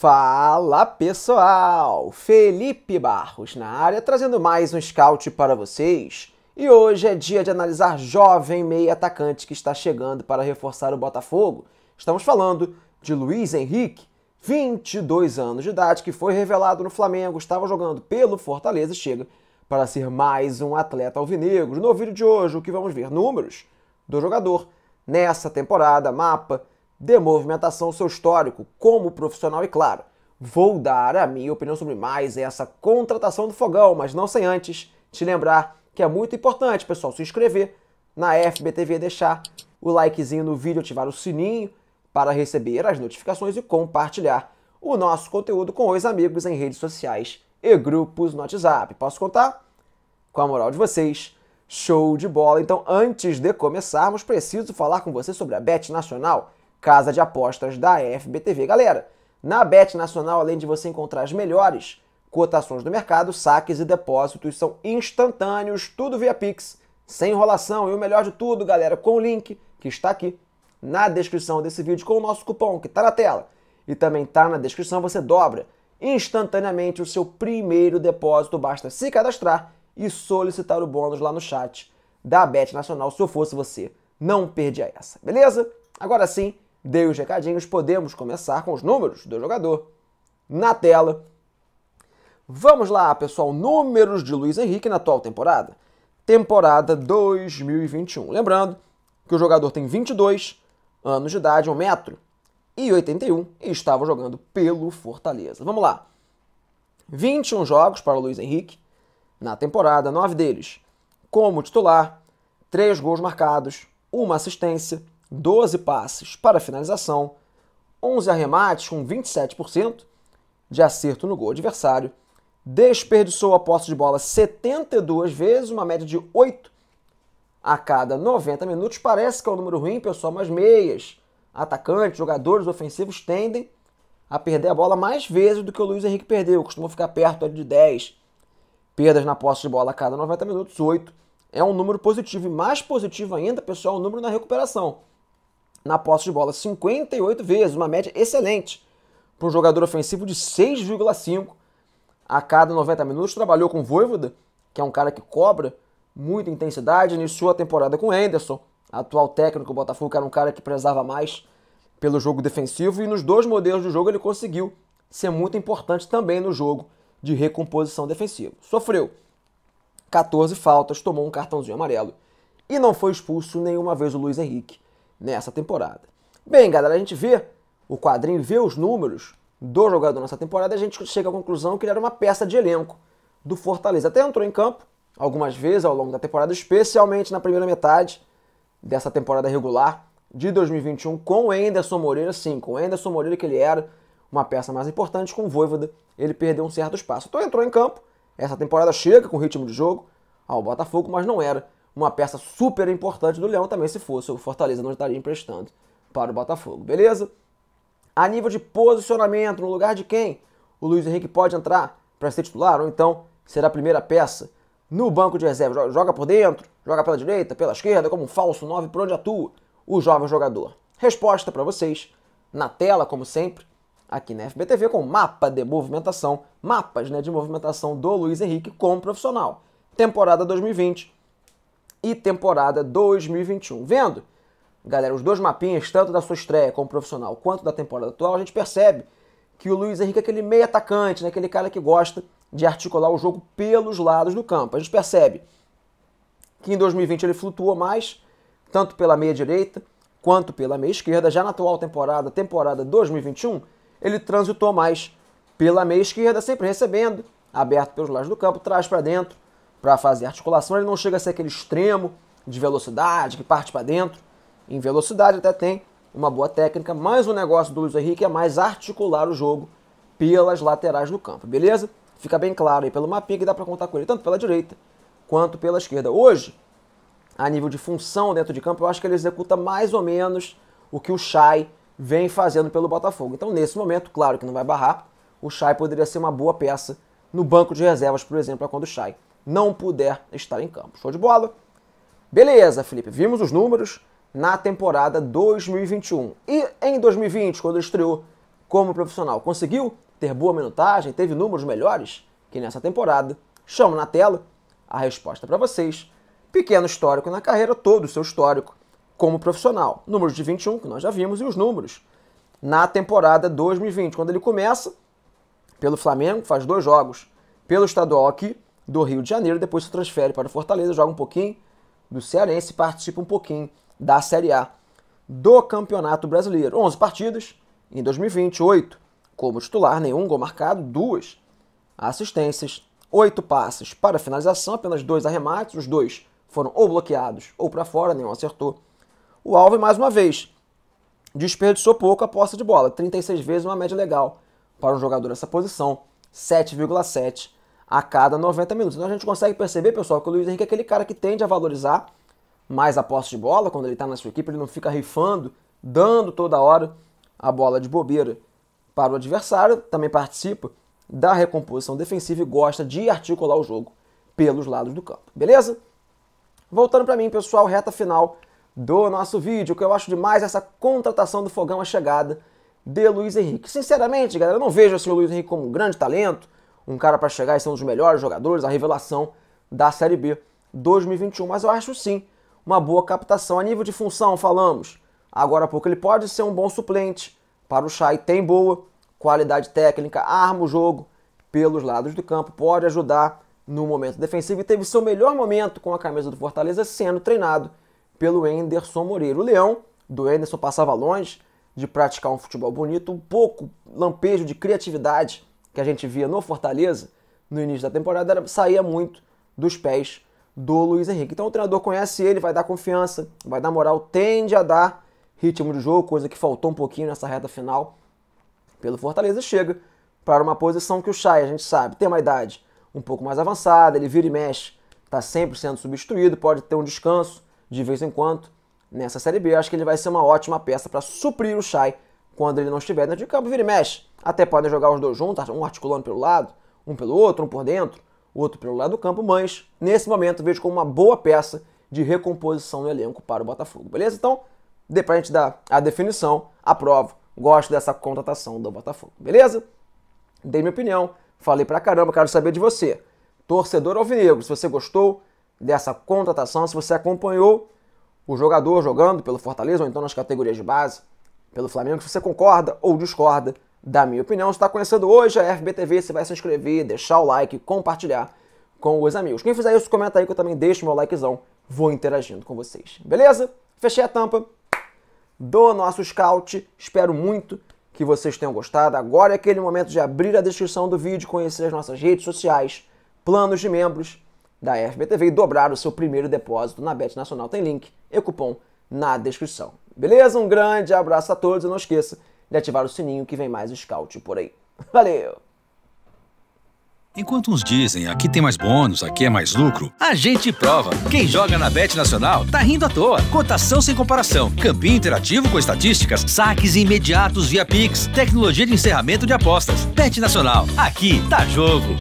Fala pessoal, Felipe Barros na área trazendo mais um scout para vocês. E hoje é dia de analisar jovem meio atacante que está chegando para reforçar o Botafogo. Estamos falando de Luiz Henrique, 22 anos de idade, que foi revelado no Flamengo, estava jogando pelo Fortaleza e chega para ser mais um atleta alvinegro. No vídeo de hoje, o que vamos ver números do jogador nessa temporada, mapa de movimentação, seu histórico como profissional e, claro, vou dar a minha opinião sobre mais essa contratação do Fogão, mas não sem antes te lembrar que é muito importante, pessoal, se inscrever na FBTV, deixar o likezinho no vídeo, ativar o sininho para receber as notificações e compartilhar o nosso conteúdo com os amigos em redes sociais e grupos no WhatsApp. Posso contar? Com a moral de vocês, show de bola! Então, antes de começarmos, preciso falar com você sobre a Bet Nacional casa de apostas da FBTV. Galera, na Bet Nacional, além de você encontrar as melhores cotações do mercado, saques e depósitos são instantâneos, tudo via Pix, sem enrolação. E o melhor de tudo, galera, com o link que está aqui na descrição desse vídeo, com o nosso cupom que está na tela e também está na descrição, você dobra instantaneamente o seu primeiro depósito. Basta se cadastrar e solicitar o bônus lá no chat da Bet Nacional. Se eu fosse você, não perdia essa, beleza? Agora sim dei os recadinhos, podemos começar com os números do jogador na tela. Vamos lá, pessoal, números de Luiz Henrique na atual temporada. Temporada 2021. Lembrando que o jogador tem 22 anos de idade, 1 metro e 81 e estava jogando pelo Fortaleza. Vamos lá. 21 jogos para o Luiz Henrique na temporada, 9 deles como titular, 3 gols marcados, uma assistência, 12 passes para finalização, 11 arremates com 27% de acerto no gol adversário, desperdiçou a posse de bola 72 vezes, uma média de 8 a cada 90 minutos. Parece que é um número ruim, pessoal, mas meias, atacantes, jogadores ofensivos tendem a perder a bola mais vezes do que o Luiz Henrique perdeu. Costumou ficar perto de 10 perdas na posse de bola a cada 90 minutos, 8 é um número positivo. E mais positivo ainda, pessoal, o é número na recuperação na posse de bola 58 vezes, uma média excelente para um jogador ofensivo de 6,5 a cada 90 minutos. Trabalhou com o Voivoda, que é um cara que cobra muita intensidade, iniciou a temporada com o Anderson, atual técnico do Botafogo, que era um cara que prezava mais pelo jogo defensivo, e nos dois modelos de jogo ele conseguiu ser muito importante também no jogo de recomposição defensiva. Sofreu 14 faltas, tomou um cartãozinho amarelo e não foi expulso nenhuma vez o Luiz Henrique nessa temporada. Bem, galera, a gente vê o quadrinho, vê os números do jogador nessa temporada, a gente chega à conclusão que ele era uma peça de elenco do Fortaleza. Até entrou em campo algumas vezes ao longo da temporada, especialmente na primeira metade dessa temporada regular de 2021 com o Enderson Moreira, sim, com o Enderson Moreira que ele era uma peça mais importante, com o Voivoda ele perdeu um certo espaço. Então entrou em campo, essa temporada chega com ritmo de jogo ao Botafogo, mas não era uma peça super importante do Leão também, se fosse o Fortaleza não estaria emprestando para o Botafogo, beleza? A nível de posicionamento, no lugar de quem o Luiz Henrique pode entrar para ser titular, ou então será a primeira peça no banco de reserva, joga por dentro, joga pela direita, pela esquerda, como um falso 9, por onde atua o jovem jogador? Resposta para vocês na tela, como sempre, aqui na FBTV, com mapa de movimentação, mapas né, de movimentação do Luiz Henrique como profissional. Temporada 2020, e temporada 2021. Vendo, galera, os dois mapinhas, tanto da sua estreia como profissional, quanto da temporada atual, a gente percebe que o Luiz Henrique é aquele meio atacante, né? aquele cara que gosta de articular o jogo pelos lados do campo. A gente percebe que em 2020 ele flutuou mais, tanto pela meia direita quanto pela meia esquerda. Já na atual temporada, temporada 2021, ele transitou mais pela meia esquerda, sempre recebendo, aberto pelos lados do campo, traz para dentro, para fazer articulação. Ele não chega a ser aquele extremo de velocidade que parte para dentro. Em velocidade até tem uma boa técnica, mas o negócio do Luiz Henrique é mais articular o jogo pelas laterais do campo, beleza? Fica bem claro aí pelo mapinha que dá para contar com ele, tanto pela direita quanto pela esquerda. Hoje, a nível de função dentro de campo, eu acho que ele executa mais ou menos o que o Chai vem fazendo pelo Botafogo. Então, nesse momento, claro que não vai barrar, o Chai poderia ser uma boa peça no banco de reservas, por exemplo, para é quando o Chai não puder estar em campo. Show de bola? Beleza, Felipe, vimos os números na temporada 2021. E em 2020, quando estreou como profissional, conseguiu ter boa minutagem, teve números melhores que nessa temporada? Chamo na tela a resposta para vocês. Pequeno histórico na carreira, todo o seu histórico como profissional. Números de 21, que nós já vimos, e os números na temporada 2020, quando ele começa pelo Flamengo, faz dois jogos pelo estadual aqui do Rio de Janeiro, depois se transfere para o Fortaleza, joga um pouquinho do Cearense, participa um pouquinho da Série A do Campeonato Brasileiro. 11 partidas em 2020, 8 como titular, nenhum gol marcado, duas assistências, oito passes para finalização, apenas dois arremates, os dois foram ou bloqueados ou para fora, nenhum acertou. O Alves, mais uma vez, desperdiçou pouco a posse de bola, 36 vezes uma média legal para um jogador dessa posição, 7,7 a cada 90 minutos. Então a gente consegue perceber, pessoal, que o Luiz Henrique é aquele cara que tende a valorizar mais a posse de bola quando ele está na sua equipe, ele não fica rifando, dando toda hora a bola de bobeira para o adversário, também participa da recomposição defensiva e gosta de articular o jogo pelos lados do campo. Beleza? Voltando para mim, pessoal, reta final do nosso vídeo, que eu acho demais essa contratação do Fogão a chegada de Luiz Henrique. Sinceramente, galera, eu não vejo assim, o Luiz Henrique como um grande talento, um cara para chegar e ser um dos melhores jogadores, a revelação da Série B 2021. Mas eu acho sim uma boa captação. A nível de função, falamos agora há pouco, ele pode ser um bom suplente para o Chay, tem boa qualidade técnica, arma o jogo pelos lados do campo, pode ajudar no momento defensivo e teve seu melhor momento com a camisa do Fortaleza sendo treinado pelo Enderson Moreira. O Leão do Enderson passava longe de praticar um futebol bonito, um pouco lampejo de criatividade que a gente via no Fortaleza no início da temporada era, saía muito dos pés do Luiz Henrique. Então o treinador conhece ele, vai dar confiança, vai dar moral, tende a dar ritmo de jogo, coisa que faltou um pouquinho nessa reta final pelo Fortaleza. Chega para uma posição que o Chay, a gente sabe, tem uma idade um pouco mais avançada, ele vira e mexe, está sempre sendo substituído, pode ter um descanso de vez em quando nessa Série B. Eu acho que ele vai ser uma ótima peça para suprir o Chay quando ele não estiver dentro de campo, vira e mexe. Até podem jogar os dois juntos, um articulando pelo lado, um pelo outro, um por dentro, outro pelo lado do campo, mas nesse momento vejo como uma boa peça de recomposição no elenco para o Botafogo, beleza? Então, dê pra gente dar a definição, aprovo, gosto dessa contratação do Botafogo, beleza? Dei minha opinião, falei pra caramba, quero saber de você. Torcedor alvinegro, se você gostou dessa contratação, se você acompanhou o jogador jogando pelo Fortaleza ou então nas categorias de base, pelo Flamengo, se você concorda ou discorda da minha opinião. Se está conhecendo hoje a FBTV, você vai se inscrever, deixar o like, compartilhar com os amigos. Quem fizer isso, comenta aí que eu também deixo meu likezão, vou interagindo com vocês. Beleza? Fechei a tampa do nosso scout. Espero muito que vocês tenham gostado. Agora é aquele momento de abrir a descrição do vídeo, conhecer as nossas redes sociais, planos de membros da FBTV e dobrar o seu primeiro depósito na Bet Nacional. Tem link e cupom na descrição. Beleza? Um grande abraço a todos e não esqueça de ativar o sininho que vem mais scout por aí. Valeu! Enquanto uns dizem aqui tem mais bônus, aqui é mais lucro, a gente prova. Quem joga na Bet Nacional tá rindo à toa. Cotação sem comparação, campinho interativo com estatísticas, saques imediatos via Pix, tecnologia de encerramento de apostas. Bet Nacional, aqui tá jogo.